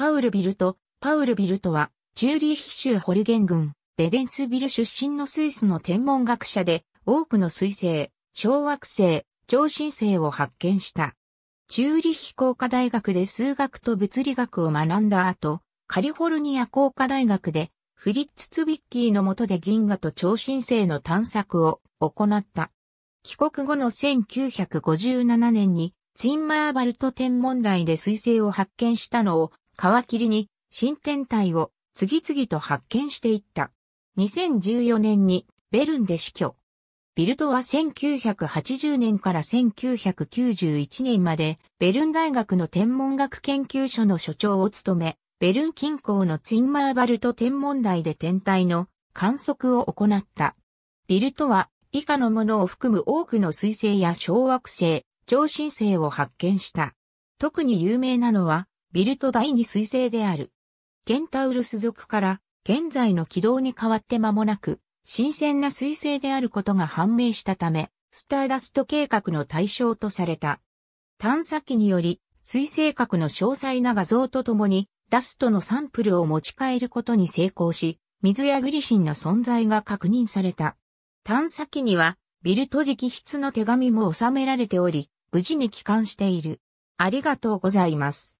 パウル・ビルト。パウル・ビルトは、チューリッヒ州ホルゲン郡、ベデンスビル出身のスイスの天文学者で、多くの水星、小惑星、超新星を発見した。チューリッヒ工科大学で数学と物理学を学んだ後、カリフォルニア工科大学で、フリッツ・ツビッキーの下で銀河と超新星の探索を行った。帰国後の1957年に、ツインマーバルト天文台で彗星を発見したのを皮切りに新天体を次々と発見していった。2014年にベルンで死去。ビルトは1980年から1991年までベルン大学の天文学研究所の所長を務め、ベルン近郊のツインマーバルト天文台で天体の観測を行った。ビルトは以下のものを含む多くの水星や小惑星、超新星を発見した。特に有名なのはビルト第二彗星である。ケンタウルス族から現在の軌道に変わって間もなく、新鮮な彗星であることが判明したため、スターダスト計画の対象とされた。探査機により、彗星核の詳細な画像とともに、ダストのサンプルを持ち帰ることに成功し、水やグリシンの存在が確認された。探査機には、ビルト直筆の手紙も収められており、無事に帰還している。ありがとうございます。